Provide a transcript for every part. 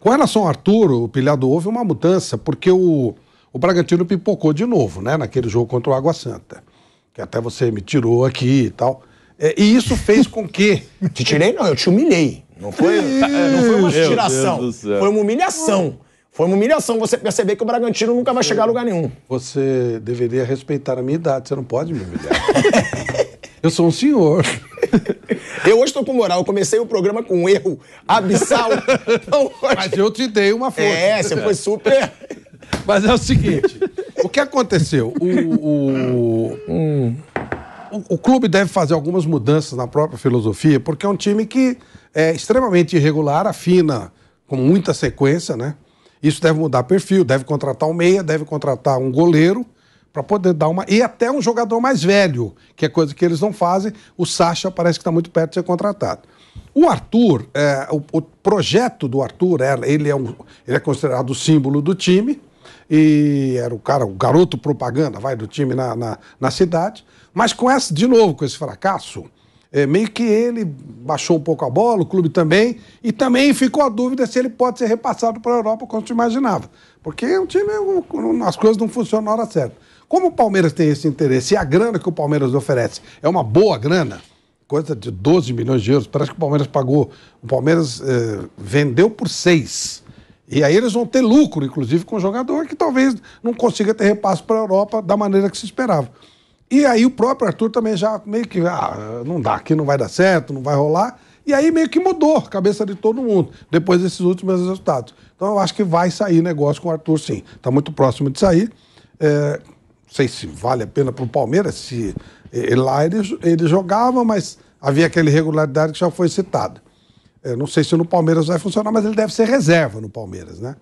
Com relação ao Arturo, o pilhado houve uma mudança, porque o, o Bragantino pipocou de novo, né? Naquele jogo contra o Água Santa. Que até você me tirou aqui e tal. É, e isso fez com que. te tirei, não, eu te humilhei. Não foi, tá, é, não foi uma tiração. Foi uma humilhação. Foi uma humilhação você perceber que o Bragantino nunca vai chegar a lugar nenhum. Você deveria respeitar a minha idade, você não pode me humilhar. eu sou um senhor. eu hoje estou com moral. Eu comecei o programa com um erro abissal. Então, hoje... Mas eu te dei uma força. É, você foi super... Mas é o seguinte, o que aconteceu? O, o, o, o, clube deve fazer algumas mudanças na própria filosofia, porque é um time que é extremamente irregular, afina com muita sequência, né? Isso deve mudar perfil, deve contratar um meia, deve contratar um goleiro, para poder dar uma. E até um jogador mais velho, que é coisa que eles não fazem. O Sacha parece que está muito perto de ser contratado. O Arthur, é, o, o, projeto do Arthur, é, ele, é um, ele é considerado o símbolo do time, e era o cara, o garoto propaganda, vai, do time na, na, na cidade. Mas com essa, de novo, com esse fracasso, é, meio que ele baixou um pouco a bola, o clube também, e também ficou a dúvida se ele pode ser repassado para a Europa, como se imaginava. Porque o time, as coisas não funcionam na hora certa. Como o Palmeiras tem esse interesse e a grana que o Palmeiras oferece é uma boa grana, coisa de 12 milhões de euros, parece que o Palmeiras pagou, o Palmeiras eh, vendeu por 6. E aí eles vão ter lucro, inclusive, com o jogador que talvez não consiga ter repasse para a Europa da maneira que se esperava. E aí o próprio Arthur também já meio que, ah, não dá, aqui não vai dar certo, não vai rolar. E aí meio que mudou a cabeça de todo mundo, depois desses últimos resultados. Então eu acho que vai sair negócio com o Arthur, sim. Está muito próximo de sair. É, sei se vale a pena para o Palmeiras, se eh, eh, lá ele, ele jogava, mas havia aquela irregularidade que já foi citada. Eu não sei se no Palmeiras vai funcionar, mas ele deve ser reserva no Palmeiras, né?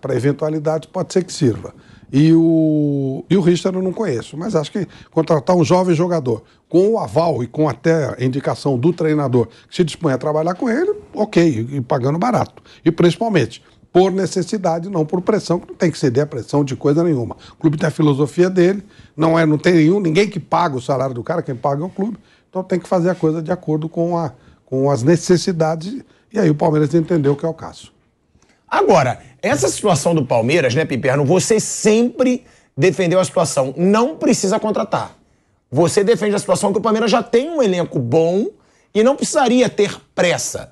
Para eventualidade, pode ser que sirva. E o, e o Richard eu não conheço, mas acho que contratar um jovem jogador com o aval e com até a indicação do treinador que se dispõe a trabalhar com ele, ok, e pagando barato. E principalmente, por necessidade, não por pressão, que não tem que ceder a pressão de coisa nenhuma. O clube tem a filosofia dele, não é, não tem nenhum, ninguém que paga o salário do cara, quem paga é o clube. Então tem que fazer a coisa de acordo com, a, com as necessidades. E aí o Palmeiras entendeu que é o caso. Agora, essa situação do Palmeiras, né, Piperno, você sempre defendeu a situação. Não precisa contratar. Você defende a situação que o Palmeiras já tem um elenco bom e não precisaria ter pressa.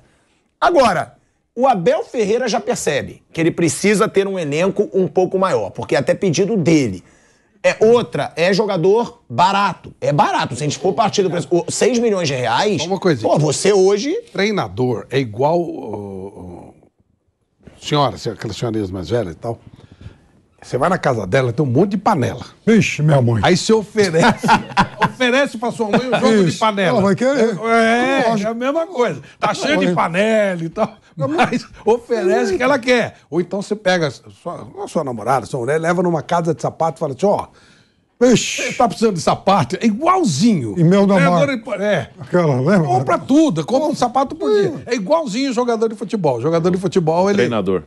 Agora, o Abel Ferreira já percebe que ele precisa ter um elenco um pouco maior, porque é até pedido dele. É outra, é jogador barato. É barato. Se a gente for partir do preço, 6 milhões de reais. Uma coisinha. Pô, você hoje. Treinador é igual. Uh, senhora, aquelas senhorinhas mais velhas e tal. Você vai na casa dela, tem um monte de panela. Vixe, minha mãe. Aí você oferece. oferece pra sua mãe um jogo de panela. Ela vai querer. é, é a mesma coisa. Tá cheio de panela e tal mas oferece o que ela quer. Ou então você pega sua, é sua namorada, sua mulher, leva numa casa de sapato e fala assim, ó, Ixi. tá precisando de sapato? É igualzinho. E meu né, namorado. É, é. Aquela, lembra? Compra tudo, compra um sapato por dia. É, é igualzinho jogador de futebol. Jogador de futebol, ele... Treinador.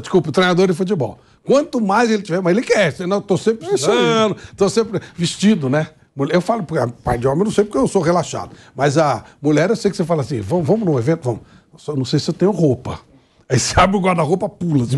Desculpa, treinador de futebol. Quanto mais ele tiver, mas ele quer. Senão eu tô sempre é precisando, tô sempre vestido, né? Eu falo, pai de homem, eu não sei porque eu sou relaxado. Mas a mulher, eu sei que você fala assim: vamos, vamos num evento, vamos. Só não sei se eu tenho roupa. Aí você abre o guarda-roupa, pula. Assim,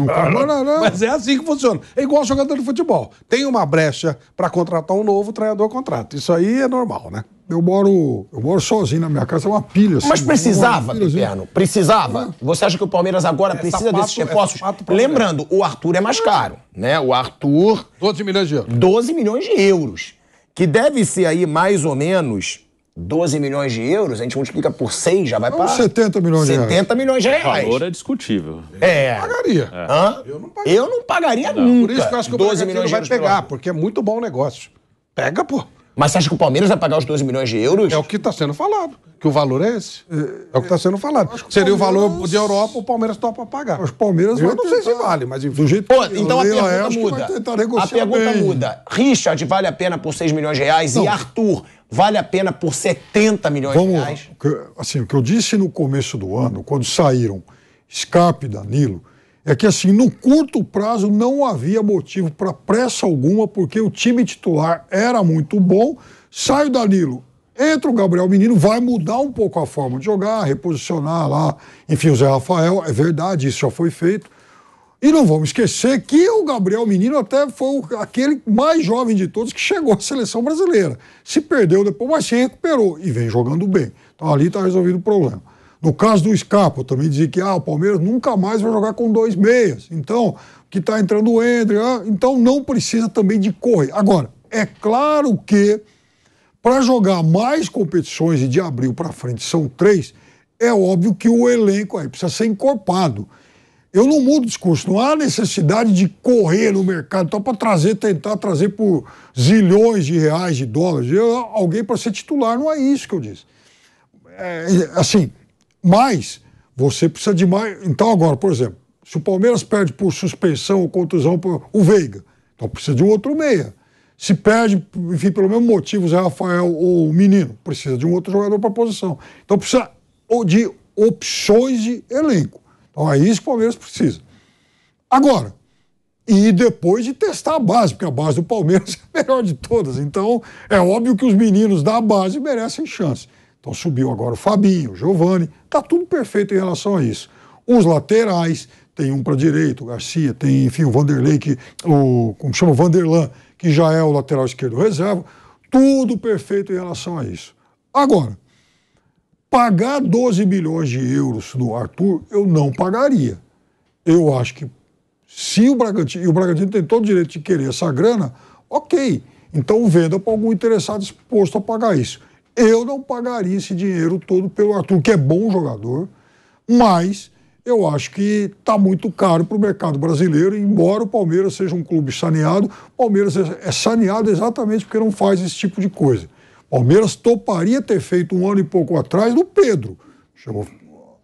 Mas é assim que funciona. É igual jogador de futebol. Tem uma brecha para contratar um novo, o treinador contrata. Isso aí é normal, né? Eu moro, eu moro sozinho na minha casa, é uma pilha. Assim, Mas precisava, Piperno, precisava. É. Você acha que o Palmeiras agora é, precisa sapato, desses reforços? É Lembrando, o Arthur é mais caro, né? O Arthur... 12 milhões de euros. 12 milhões de euros. Que deve ser aí mais ou menos 12 milhões de euros, a gente multiplica por 6, já vai para. 70 milhões 70 de reais. 70 milhões de reais. O valor é discutível. É. Eu pagaria. É. Hã? Eu não pagaria. Eu não pagaria não. nunca. Por isso que eu acho que o Bragantino vai pegar, porque é muito bom o negócio. Pega, pô. Mas você acha que o Palmeiras vai pagar os 12 milhões de euros? É o que está sendo falado, que o valor é esse. É, é o que está sendo falado. Seria o, Palmeiras... o valor de Europa, o Palmeiras topa pagar. Os Palmeiras Eu não tentar... sei se vale, mas enfim. Do jeito Pô, que então a pergunta é, muda. A pergunta bem. muda. Richard vale a pena por 6 milhões de reais não. e Arthur vale a pena por 70 milhões Vamos, de reais? Assim, o que eu disse no começo do ano, quando saíram escape e Danilo, é que assim, no curto prazo não havia motivo para pressa alguma, porque o time titular era muito bom. Sai o Danilo, entra o Gabriel Menino, vai mudar um pouco a forma de jogar, reposicionar lá, enfim, o Zé Rafael, é verdade, isso já foi feito. E não vamos esquecer que o Gabriel Menino até foi aquele mais jovem de todos que chegou à seleção brasileira. Se perdeu depois, mas se recuperou e vem jogando bem. Então ali está resolvido o problema. No caso do Scarpa, eu também dizia que ah, o Palmeiras nunca mais vai jogar com dois meias. Então, que está entrando o Ender, ah, então não precisa também de correr. Agora, é claro que para jogar mais competições e de abril para frente são três, é óbvio que o elenco aí precisa ser encorpado. Eu não mudo o discurso, não há necessidade de correr no mercado então, para trazer, tentar trazer por zilhões de reais, de dólares, alguém para ser titular, não é isso que eu disse. É, assim, mas você precisa de mais. Então, agora, por exemplo, se o Palmeiras perde por suspensão ou contusão o Veiga, então precisa de um outro meia. Se perde, enfim, pelo mesmo motivo, o Zé Rafael ou o Menino, precisa de um outro jogador para a posição. Então precisa de opções de elenco. Então é isso que o Palmeiras precisa. Agora, e depois de testar a base, porque a base do Palmeiras é a melhor de todas. Então, é óbvio que os meninos da base merecem chance. Então subiu agora o Fabinho, o Giovani, está tudo perfeito em relação a isso. Os laterais, tem um para direita, o Garcia, tem, enfim, o Vanderlei, que, o, como chama, o Vanderlan, que já é o lateral esquerdo reserva, tudo perfeito em relação a isso. Agora, pagar 12 milhões de euros no Arthur, eu não pagaria. Eu acho que se o Bragantino, e o Bragantino tem todo o direito de querer essa grana, ok. Então venda para algum interessado disposto a pagar isso. Eu não pagaria esse dinheiro todo pelo Arthur, que é bom jogador, mas eu acho que está muito caro para o mercado brasileiro, embora o Palmeiras seja um clube saneado, o Palmeiras é, é saneado exatamente porque não faz esse tipo de coisa. O Palmeiras toparia ter feito um ano e pouco atrás do Pedro, chegou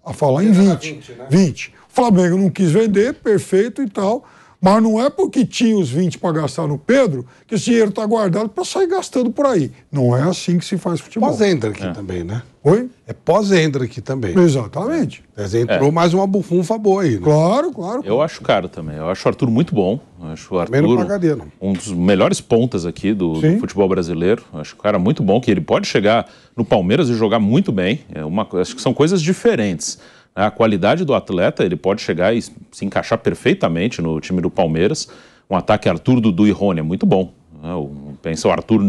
a falar em 20. 20, né? 20. O Flamengo não quis vender, perfeito e tal. Mas não é porque tinha os 20 para gastar no Pedro que esse dinheiro está guardado para sair gastando por aí. Não é assim que se faz futebol. Pós-entra aqui é. também, né? Oi? É pós-entra aqui também. Exatamente. Mas entrou é. mais uma bufunfa boa aí, né? Claro, claro. Eu acho caro também. Eu acho o Arthur muito bom. Eu acho o Arthur um dos melhores pontas aqui do, do futebol brasileiro. Eu acho o cara muito bom, que ele pode chegar no Palmeiras e jogar muito bem. É uma, acho que são coisas diferentes. A qualidade do atleta, ele pode chegar e se encaixar perfeitamente no time do Palmeiras. Um ataque Arthur, Dudu e Rony é muito bom. Né? Pensa o Arthur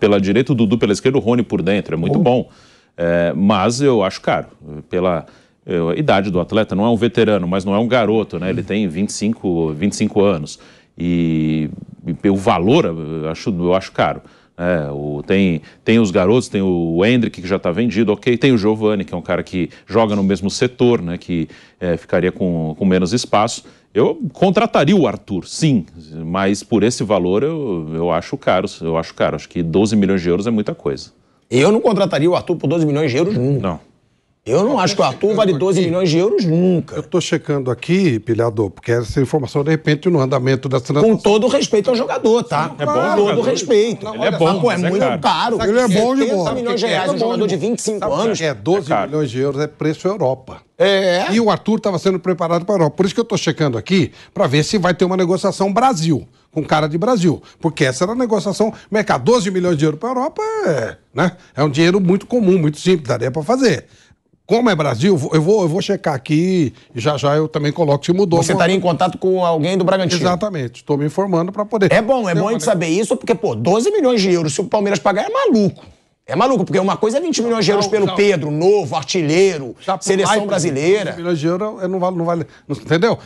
pela direita, o Dudu pela esquerda, o Rony por dentro, é muito bom. É, mas eu acho caro, pela é, idade do atleta, não é um veterano, mas não é um garoto, né? Ele tem 25, 25 anos. E, e o valor, eu acho, eu acho caro. É, o, tem, tem os garotos, tem o Hendrick, que já está vendido, ok. Tem o Giovanni, que é um cara que joga no mesmo setor, né, que é, ficaria com, com menos espaço. Eu contrataria o Arthur, sim, mas por esse valor eu, eu acho caro. Eu acho caro. Acho que 12 milhões de euros é muita coisa. Eu não contrataria o Arthur por 12 milhões de euros nunca. Não. Eu não eu acho que o Arthur vale 12 aqui. milhões de euros nunca. Eu estou checando aqui, pilhador, porque essa informação, de repente, no andamento da transação... Com todo respeito ao jogador, tá? Sim, é bom Com todo respeito. Não, ele é bom, pô, é, é muito caro. caro. Ele é bom de bola. milhões de é reais, é um jogador de 25 Sabe anos. É, 12 é milhões de euros é preço Europa. É. E o Arthur estava sendo preparado para a Europa. Por isso que eu estou checando aqui, para ver se vai ter uma negociação Brasil com cara de Brasil. Porque essa era a negociação. Mercado 12 milhões de euros para a Europa é, né? é um dinheiro muito comum, muito simples, daria para fazer. Como é Brasil, eu vou, eu vou checar aqui e já já eu também coloco se mudou. Você estaria em contato com alguém do Bragantino? Exatamente, estou me informando para poder. É bom, é bom a gente né? saber isso, porque, pô, 12 milhões de euros se o Palmeiras pagar é maluco. É maluco, porque uma coisa é 20 milhões de euros pelo Pedro, novo, artilheiro, seleção vai, brasileira. 20 milhões de euros é, não vale, não vale. Não, entendeu?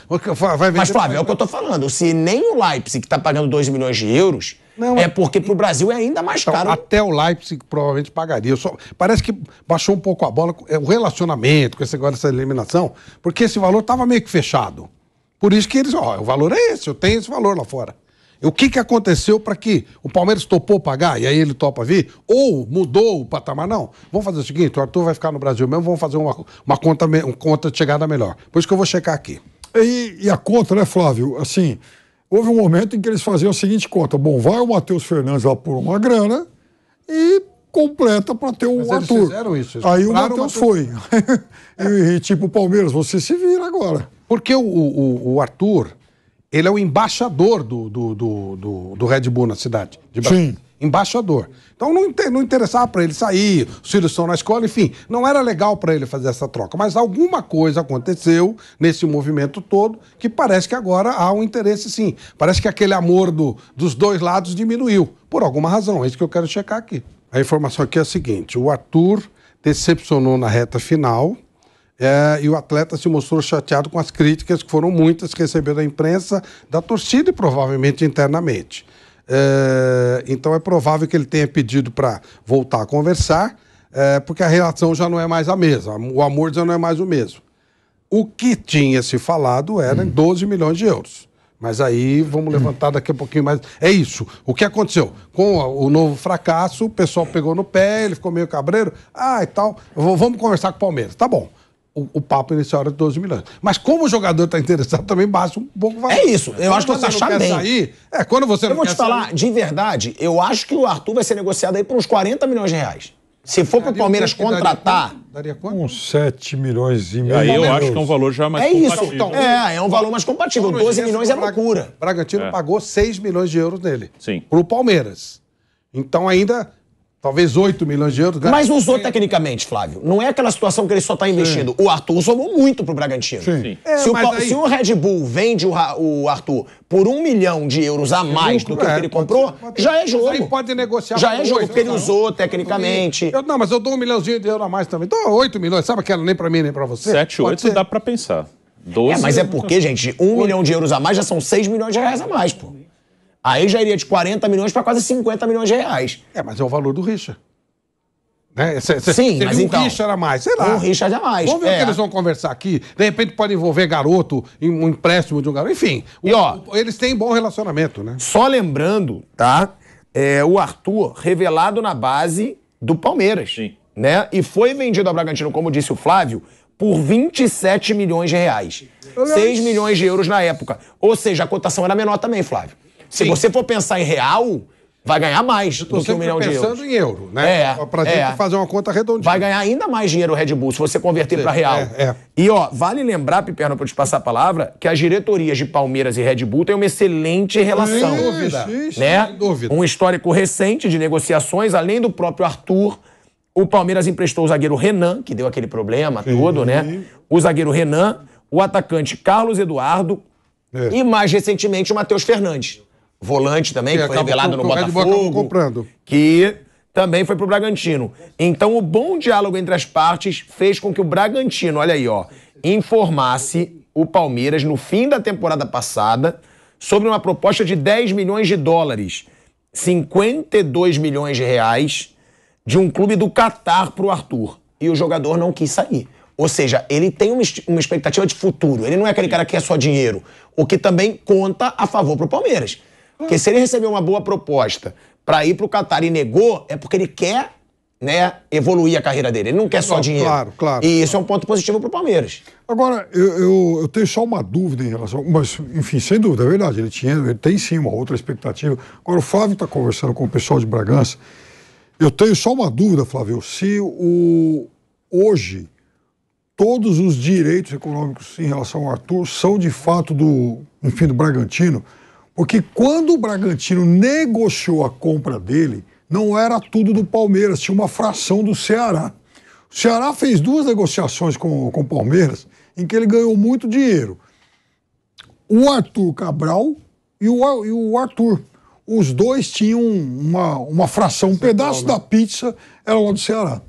Vai Mas, Flávio, é o que eu tô falando. Se nem o Leipzig, que tá pagando 12 milhões de euros, não, é, é- porque para o Brasil é ainda mais então, caro. Até o Leipzig provavelmente pagaria. Só, parece que baixou um pouco a bola, é, o relacionamento com esse eliminação, porque esse valor estava meio que fechado. Por isso que eles, ó, o valor é esse, eu tenho esse valor lá fora. O que, que aconteceu para que o Palmeiras topou pagar e aí ele topa vir? Ou mudou o patamar? Não. Vamos fazer o seguinte: o Arthur vai ficar no Brasil mesmo, vamos fazer uma, uma, conta, uma conta de chegada melhor. Por isso que eu vou checar aqui. E, e a conta, né, Flávio? Assim, houve um momento em que eles faziam a seguinte conta: bom, vai o Matheus Fernandes lá por uma grana e completa para ter o Mas Arthur. Eles fizeram isso. Eles Aí o Matheus foi. É. e, tipo, Palmeiras, você se vira agora. Porque o, o, o Arthur, ele é o embaixador do, do, do, do, do Red Bull na cidade. Sim embaixador. Então não, não interessava para ele sair, os filhos estão na escola, enfim, não era legal para ele fazer essa troca. Mas alguma coisa aconteceu nesse movimento todo que parece que agora há um interesse sim. Parece que aquele amor do, dos dois lados diminuiu, por alguma razão. É isso que eu quero checar aqui. A informação aqui é a seguinte: o Arthur decepcionou na reta final. É, e o atleta se mostrou chateado com as críticas, que foram muitas, que recebeu da imprensa, da torcida e provavelmente internamente. É, então é provável que ele tenha pedido para voltar a conversar, é, porque a relação já não é mais a mesma, o amor já não é mais o mesmo. O que tinha se falado era hum. 12 milhões de euros. Mas aí vamos hum. levantar daqui a pouquinho mais. É isso. O que aconteceu? Com o novo fracasso, o pessoal pegou no pé, ele ficou meio cabreiro. Ah, e tal. Vamos conversar com o Palmeiras. Tá bom o, o, papo inicial era de 12 milhões. Mas como o jogador está interessado, também baixa um pouco o valor. É isso. Eu quando acho que você achar bem. Sair, é, quando você eu não vou te falar, sair... de verdade, eu acho que o Arthur vai ser negociado aí por uns 40 milhões de reais. Se for para o Palmeiras contratar. Daria quanto? Uns 7 milhões e meio. Aí eu acho que é um valor já mais é compatível. Isso, então, é, é um valor mais compatível. 12 milhões é loucura. Bragantino é. pagou 6 milhões de euros nele. Sim. Para o Palmeiras. Então ainda Talvez 8 milhões de euros. Né? Mas usou Sim. tecnicamente, Flávio. Não é aquela situação que ele só está investindo. Sim. O Arthur usou muito para o Bragantino. Sim. É, se, o, aí... se, o, Red Bull vende o, o, Arthur por um milhão de euros a mais do que, é, que ele comprou, ser, pode... já é jogo. Mas aí pode negociar. Já é jogo, porque ele não, né? usou tecnicamente. Eu, não, mas eu dou um milhãozinho de euros a mais também. Dou 8 milhões, sabe aquela nem para mim nem para você? 7, 8 ser. dá para pensar. 12. É, mas é porque, gente, um milhão de euros a mais já são 6 milhões de reais a mais, pô. Aí já iria de 40 milhões para quase 50 milhões de reais. É, mas é o valor do Richard. Né? Cê, cê, Sim, mas um então, Richard a mais, sei lá. Um Richard a mais. Vamos ver é. o que eles vão conversar aqui. De repente pode envolver garoto, um empréstimo de um garoto. Enfim, e, o, ó, eles têm bom relacionamento, né? Só lembrando, tá? É, o Arthur revelado na base do Palmeiras. Sim. Né? E foi vendido ao Bragantino, como disse o Flávio, por 27 milhões de reais. 6 milhões de euros na época. Ou seja, a cotação era menor também, Flávio. Se Sim. você for pensar em real, vai ganhar mais do que um milhão de euros. pensando em euro, né? É, pra gente é. fazer uma conta redondinha. Vai ganhar ainda mais dinheiro o Red Bull se você converter para real. É, é. E, ó, vale lembrar, Piperno, para eu te passar a palavra, que as diretorias de Palmeiras e Red Bull têm uma excelente relação. Sem dúvida. Né? Sem dúvida. Um histórico recente de negociações, além do próprio Arthur, o Palmeiras emprestou o zagueiro Renan, que deu aquele problema Sim. todo, né? O zagueiro Renan, o atacante Carlos Eduardo é. e, mais recentemente, o Matheus Fernandes volante também, que, que foi revelado no Botafogo. comprando. Que também foi para o Bragantino. Então, o bom diálogo entre as partes fez com que o Bragantino, olha aí, ó, informasse o Palmeiras no fim da temporada passada sobre uma proposta de 10 milhões de dólares, 52 milhões de reais, de um clube do Catar para o Arthur. E o jogador não quis sair. Ou seja, ele tem uma, expectativa de futuro. Ele não é aquele cara que é só dinheiro. O que também conta a favor para o Palmeiras. Porque se ele receber uma boa proposta para ir para o Qatar e negou, é porque ele quer né, evoluir a carreira dele. Ele não quer só não, dinheiro. Claro, claro. E isso é um ponto positivo para o Palmeiras. Agora, eu, eu, eu, tenho só uma dúvida em relação. Mas, enfim, sem dúvida, é verdade. Ele, tinha, ele tem sim uma outra expectativa. Agora, o Flávio está conversando com o pessoal de Bragança. Eu tenho só uma dúvida, Flávio. Se o, hoje todos os direitos econômicos em relação ao Arthur são de fato do, enfim, do Bragantino. Porque quando o Bragantino negociou a compra dele, não era tudo do Palmeiras, tinha uma fração do Ceará. O Ceará fez duas negociações com, com o Palmeiras em que ele ganhou muito dinheiro. O Arthur Cabral e o, e o Arthur. Os dois tinham uma, uma fração, um pedaço né? da pizza era lá do Ceará.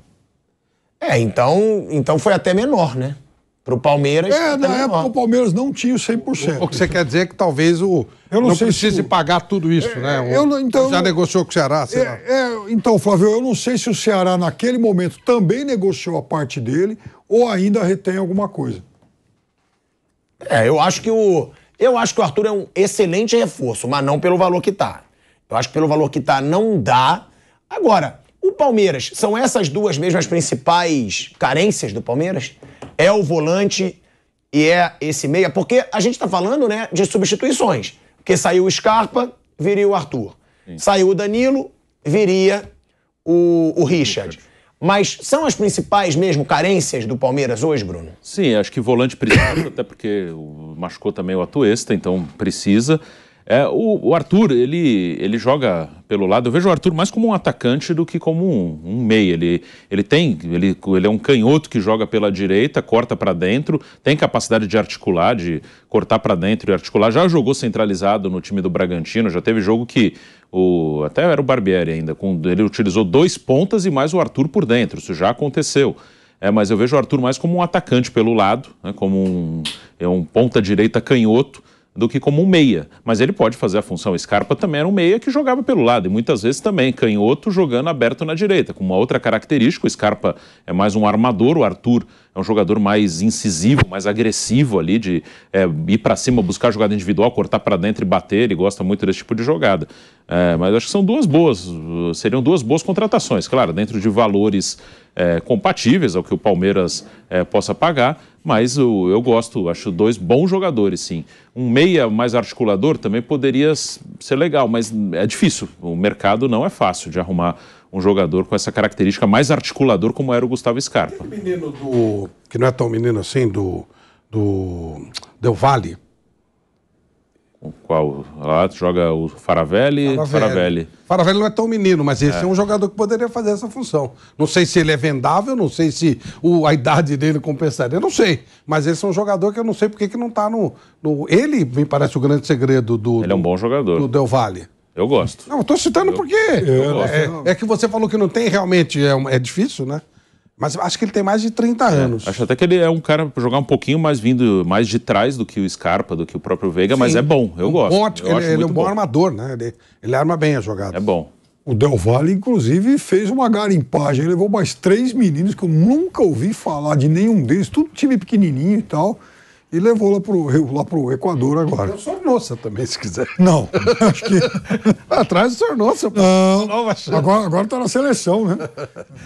É, então, então foi até menor, né? Para o Palmeiras. É, na tá época o Palmeiras não tinha o 100%. O, o que você quer dizer é que talvez o. Eu não, não precise se... pagar tudo isso, é, né? O, eu, então, já negociou com o Ceará, sei é, lá. É, então, Flávio, eu não sei se o Ceará, naquele momento, também negociou a parte dele ou ainda retém alguma coisa. É, eu acho que o. Eu acho que o Arthur é um excelente reforço, mas não pelo valor que tá. Eu acho que pelo valor que tá, não dá. Agora, o Palmeiras, são essas duas mesmas principais carências do Palmeiras? é o volante e é esse meia, porque a gente está falando né, de substituições. Porque saiu o Scarpa, viria o Arthur. Sim. Saiu o Danilo, viria o, o Richard. Mas são as principais mesmo carências do Palmeiras hoje, Bruno? Sim, acho que volante precisa, até porque machucou também o Atuesta, então precisa. É, o, o, Arthur, ele, ele joga pelo lado. Eu vejo o Arthur mais como um atacante do que como um, um meia. Ele, ele tem, ele, ele é um canhoto que joga pela direita, corta para dentro, tem capacidade de articular, de cortar para dentro e articular. Já jogou centralizado no time do Bragantino, já teve jogo que o até era o Barbieri ainda, com, ele utilizou dois pontas e mais o Arthur por dentro. Isso já aconteceu. É, mas eu vejo o Arthur mais como um atacante pelo lado, né, como um, é um ponta direita canhoto do que como um meia. Mas ele pode fazer a função. Scarpa também era um meia que jogava pelo lado e muitas vezes também canhoto jogando aberto na direita. Com uma outra característica, o Scarpa é mais um armador, o Arthur é um jogador mais incisivo, mais agressivo ali, de é, ir para cima, buscar jogada individual, cortar para dentro e bater. Ele gosta muito desse tipo de jogada. É, mas acho que são duas boas, seriam duas boas contratações. Claro, dentro de valores é, compatíveis ao que o Palmeiras é, possa pagar, mas eu gosto, acho dois bons jogadores, sim. Um meia mais articulador também poderia ser legal, mas é difícil. O mercado não é fácil de arrumar um jogador com essa característica mais articulador como era o Gustavo Scarpa. Aquele menino do. que não é tão menino assim, do. do Del Valle qual? Lá joga o Faravelli. Faravelli. Faravelli. não é tão menino, mas esse é. é. um jogador que poderia fazer essa função. Não sei se ele é vendável, não sei se o, a idade dele compensaria, não sei. Mas esse é um jogador que eu não sei porque que não está no, no, Ele me parece o grande segredo do. Ele do, é um bom jogador. Do Del Valle. Eu gosto. Não, estou citando eu, porque. Eu é, é, que você falou que não tem realmente, é, é difícil, né? Mas acho que ele tem mais de 30 é, anos. Acho até que ele é um cara para jogar um pouquinho mais vindo mais de trás do que o Scarpa, do que o próprio Veiga, Sim. mas é bom, eu um gosto. Ótimo, eu ele, ele é um bom, bom, armador, né? Ele, ele arma bem a jogada. É bom. O Del Valle, inclusive, fez uma garimpagem, ele levou mais três meninos que eu nunca ouvi falar de nenhum deles, tudo time pequenininho e tal e levou lá pro, lá pro Equador agora. Eu sou nossa também, se quiser. Não, acho que... Atrás do Sornossa, nossa. Não, agora, agora tá na seleção, né?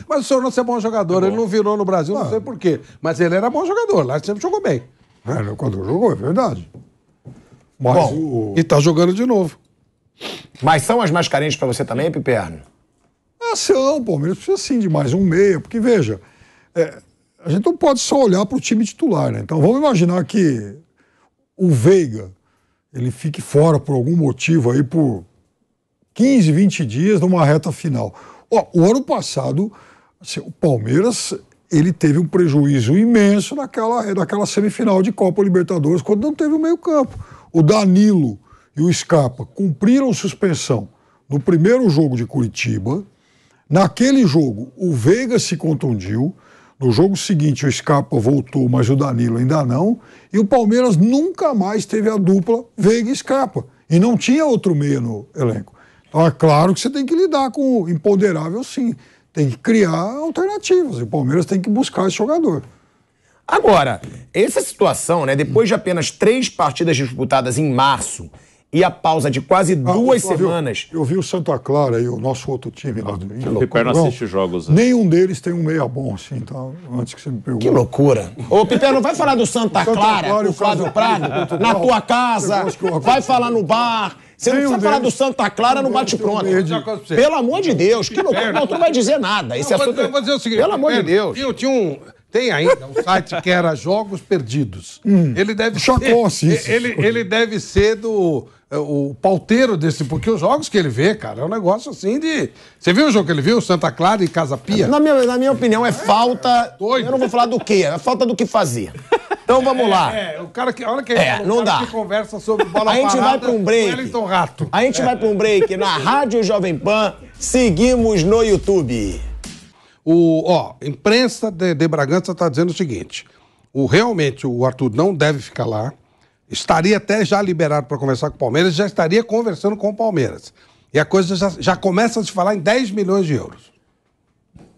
mas o nossa é bom jogador, é bom. ele não virou no Brasil, não ah. sei por quê. Mas ele era bom jogador, lá sempre jogou bem. É, no Equador jogou, é verdade. Mas bom, o... e tá jogando de novo. Mas são as mais carentes para você também, Piperno? Ah, são, pô, mas precisa sim de mais um meia, porque veja... É, a gente não pode só olhar para o time titular, né? Então vamos imaginar que o Veiga ele fique fora por algum motivo aí por 15, 20 dias numa reta final. Ó, o ano passado, assim, o Palmeiras ele teve um prejuízo imenso naquela, naquela semifinal de Copa Libertadores, quando não teve o meio-campo. O Danilo e o Scarpa cumpriram suspensão no primeiro jogo de Curitiba. Naquele jogo, o Veiga se contundiu. No jogo seguinte, o Scarpa voltou, mas o Danilo ainda não. E o Palmeiras nunca mais teve a dupla Veiga e Scarpa. E não tinha outro meia no elenco. Então é claro que você tem que lidar com o imponderável, sim. Tem que criar alternativas. E o Palmeiras tem que buscar esse jogador. Agora, essa situação, né? Depois de apenas três partidas disputadas em março e a pausa de quase ah, duas semanas. Eu, eu, vi o Santa Clara e o nosso outro time lá ah, do Que Piper não assiste jogos. Né? Nenhum deles tem um meia bom, assim, tá? Antes que você me pergunte. Que loucura. Ô, Piper, não vai falar do Santa, Santa Clara, Clara, o Flávio Prado, na tua casa, vai falar no bar. Você não precisa falar do Santa Clara no bate-pronto. Pelo amor de Deus, que loucura. Não, tu não vai dizer nada. Esse assunto... Eu vou dizer o seguinte. Pelo amor de Deus. Eu tinha um... Tem ainda um site que era Jogos Perdidos. Hum, ele deve Chocou-se isso. Ele, ele deve ser do é, o pauteiro desse, porque os jogos que ele vê, cara, é um negócio assim de. Você viu o jogo que ele viu? Santa Clara e Casa Pia? Na minha, na minha opinião, é falta. Doido. Eu não vou falar do quê, é falta do que fazer. Então vamos é, lá. É, o cara que. Olha que é, não dá. que conversa sobre bola A gente vai para um break. Wellington Rato. A gente é. vai para um break na Rádio Jovem Pan. Seguimos no YouTube. O, ó, imprensa de, de Bragança está dizendo o seguinte: o, realmente o Arthur não deve ficar lá. Estaria até já liberado para conversar com o Palmeiras, já estaria conversando com o Palmeiras. E a coisa já, já começa a se falar em 10 milhões de euros.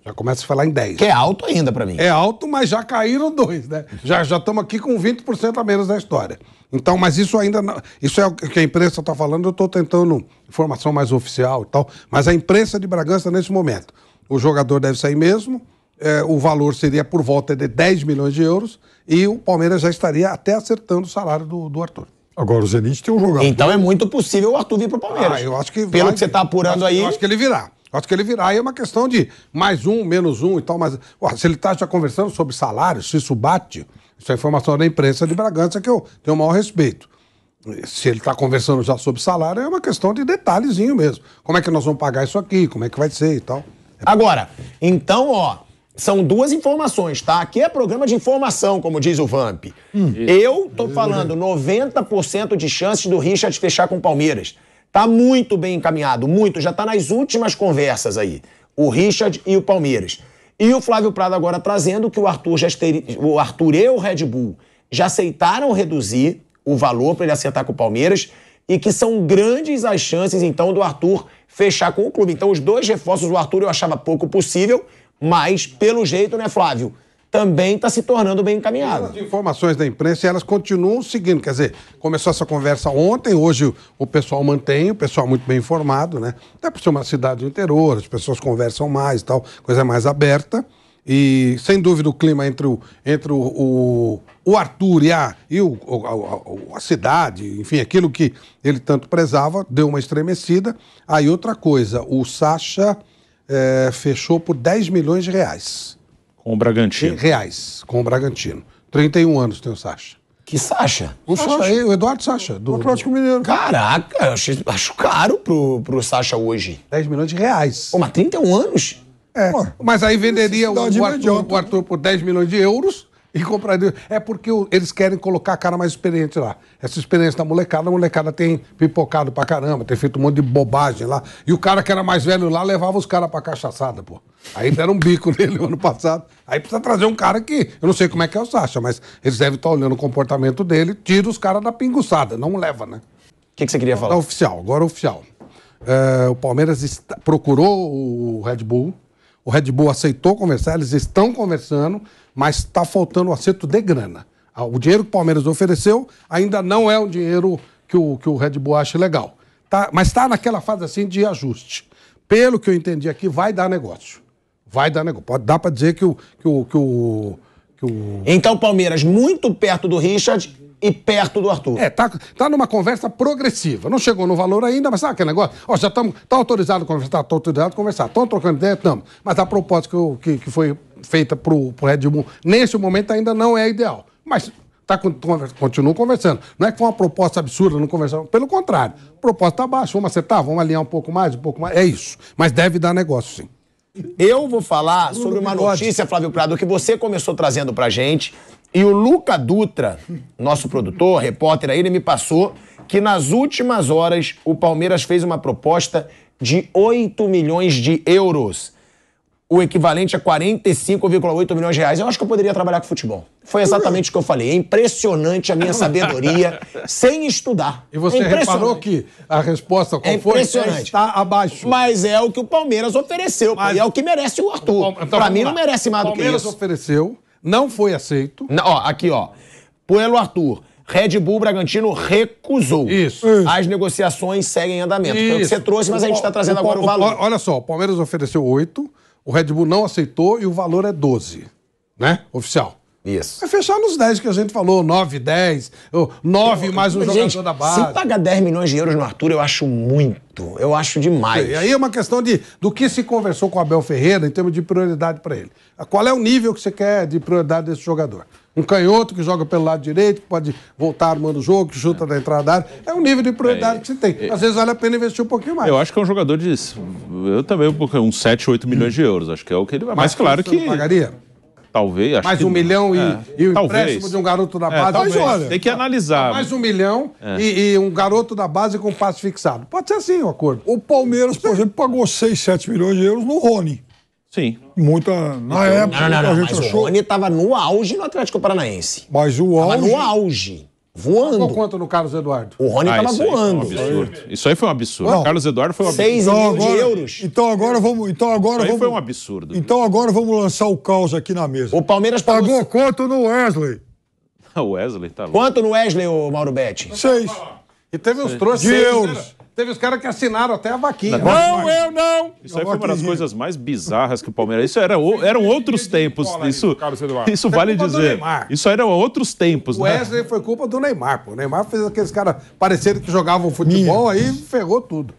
Já começa a falar em 10. Que é alto ainda para mim. É alto, mas já caíram dois, né? Já estamos aqui com 20% a menos da história. Então, mas isso ainda não, Isso é o que a imprensa está falando, eu estou tentando informação mais oficial e tal. Mas a imprensa de Bragança, nesse momento, o jogador deve sair mesmo. É, o valor seria por volta de 10 milhões de euros e o Palmeiras já estaria até acertando o salário do, do Arthur. Agora o Zenit tem um jogador. Então é muito possível o Arthur vir para o Palmeiras. Ah, eu acho que Pelo vai, que você está apurando acho, aí. Eu acho que ele virá. Acho que ele virá e é uma questão de mais um, menos um e tal. Mas se ele está já conversando sobre salário, se isso bate, isso é informação da imprensa de Bragança que eu tenho o maior respeito. Se ele está conversando já sobre salário, é uma questão de detalhezinho mesmo. Como é que nós vamos pagar isso aqui? Como é que vai ser e tal. Agora, então, ó, são duas informações, tá? Aqui é programa de informação, como diz o Vamp. Hum. Eu tô falando 90% de chances do Richard fechar com o Palmeiras. Tá muito bem encaminhado, muito, já tá nas últimas conversas aí. O Richard e o Palmeiras. E o Flávio Prado agora trazendo que o Arthur, já esteri... o Arthur e o Red Bull já aceitaram reduzir o valor para ele acertar com o Palmeiras e que são grandes as chances, então, do Arthur fechar com o clube. Então, os dois reforços do Arthur eu achava pouco possível, mas, pelo jeito, né, Flávio? Também está se tornando bem encaminhado. As informações da imprensa, elas continuam seguindo. Quer dizer, começou essa conversa ontem, hoje o pessoal mantém, o pessoal muito bem informado, né? Até por ser uma cidade do interior, as pessoas conversam mais e tal, coisa mais aberta. E sem dúvida o clima entre o, entre o, o, o Arthur e, a, e o, a, a cidade, enfim, aquilo que ele tanto prezava, deu uma estremecida. Aí outra coisa, o Sacha é, fechou por 10 milhões de reais. Com o Bragantino. reais, com o Bragantino. 31 anos tem o Sacha. Que Sacha? O Sacha, Sacha. o Eduardo Sacha, do Atlético Mineiro. Caraca, eu acho, acho caro pro, pro Sacha hoje. 10 milhões de reais. Pô, mas 31 anos? É. mas aí venderia o, o, Arthur, né? o Arthur por 10 milhões de euros e compraria. É porque eles querem colocar a cara mais experiente lá. Essa experiência da molecada, a molecada tem pipocado pra caramba, tem feito um monte de bobagem lá. E o cara que era mais velho lá levava os caras pra cachaçada, pô. Aí deram um bico nele ano passado. Aí precisa trazer um cara que, eu não sei como é que é o Sacha, mas eles devem estar olhando o comportamento dele, tira os caras da pinguçada, não leva, né? O que, que, você queria falar? Tá oficial, agora oficial. É, o Palmeiras está, procurou o Red Bull o Red Bull aceitou conversar, eles estão conversando, mas está faltando o acerto de grana. Ah, o dinheiro que o Palmeiras ofereceu ainda não é um dinheiro que o, que o Red Bull acha legal. Tá, mas está naquela fase assim de ajuste. Pelo que eu entendi aqui, vai dar negócio. Vai dar negócio. Pode dar para dizer que o, que o, que o, que o. Então, Palmeiras, muito perto do Richard, e perto do Arthur. É, tá, tá numa conversa progressiva. Não chegou no valor ainda, mas sabe aquele negócio? Ó, já estamos. Tá autorizado a conversar, tá autorizado a conversar. Estão trocando ideia? Estamos. Mas a proposta que, que, que foi feita pro, Red Bull nesse momento ainda não é ideal. Mas tá, continuam conversando. Não é que foi uma proposta absurda, não conversamos. Pelo contrário, proposta abaixo, tá vamos acertar, vamos alinhar um pouco mais, um pouco mais. É isso. Mas deve dar negócio, sim. Eu vou falar sobre uma notícia, Flávio Prado, que você começou trazendo pra gente e o Luca Dutra, nosso produtor, repórter aí, ele me passou que nas últimas horas o Palmeiras fez uma proposta de 8 milhões de euros. O equivalente a 45,8 milhões de reais. Eu acho que eu poderia trabalhar com futebol. Foi exatamente o que eu falei. É impressionante a minha sabedoria sem estudar. E você é reparou que a resposta qual é foi? Impressionante. Está abaixo. Mas é o que o Palmeiras ofereceu. Mas... É o que merece o Arthur. Então, então Para mim não merece mais do que isso. O Palmeiras ofereceu não foi aceito. Não, ó, aqui, ó. Puelo Arthur. Red Bull Bragantino recusou. Isso. As negociações seguem em andamento. Isso. Foi o que você trouxe, mas a gente está trazendo o, agora o, o valor. olha só, o Palmeiras ofereceu 8, o Red Bull não aceitou e o valor é 12, né? Oficial. Isso. É fechar nos 10 que a gente falou, 9, 10, 9 mais um jogador da base. Se pagar 10 milhões de euros no Arthur, eu acho muito. Eu acho demais. E aí é uma questão de, do que se conversou com o Abel Ferreira em termos de prioridade para ele. Qual é o nível que você quer de prioridade desse jogador? Um canhoto que joga pelo lado direito, que pode voltar armando o jogo, que chuta da entrada da área. É um nível de prioridade é, que você tem. É. Às vezes vale a pena investir um pouquinho mais. Eu acho que é um jogador de. Eu também, uns 7, 8 milhões de euros. Acho que é o que ele vai. Mas, Mas claro que. Pagaria? Talvez. mais um milhão e, é. e o empréstimo de um garoto da é, base. É, talvez. Mas olha. Tem que analisar. Mais né? um milhão é. e, e, um garoto da base com passe fixado. Pode ser assim o acordo. O Palmeiras, por exemplo, pagou 6, 7 milhões de euros no Rony. Sim. Muita. Na época, não, não, não, a gente mas achou. O Rony estava no auge no Atlético Paranaense. Mas o auge. Tava no auge voando. Pagou quanto no Carlos Eduardo? O Rony estava ah, voando. Isso aí, um isso aí foi um absurdo. Não. O Carlos Eduardo foi um absurdo. 6 então, agora, de euros. Então agora vamos. Então agora isso vamos, foi um absurdo. Então agora vamos lançar o caos aqui na mesa. O Palmeiras pagou. Pagou quanto no Wesley? O Wesley tá louco. Quanto no Wesley, ô Mauro Betti? Seis. E teve uns trouxas. De euros. Teve os caras que assinaram até a vaquinha. Não, não eu não! Isso aí foi uma das coisas mais bizarras que o Palmeiras. Isso era, o... eram outros tempos. Isso, isso é vale dizer. Isso eram outros tempos, o né? Wesley foi culpa do Neymar, pô. O Neymar fez aqueles caras parecendo que jogavam futebol, aí ferrou tudo.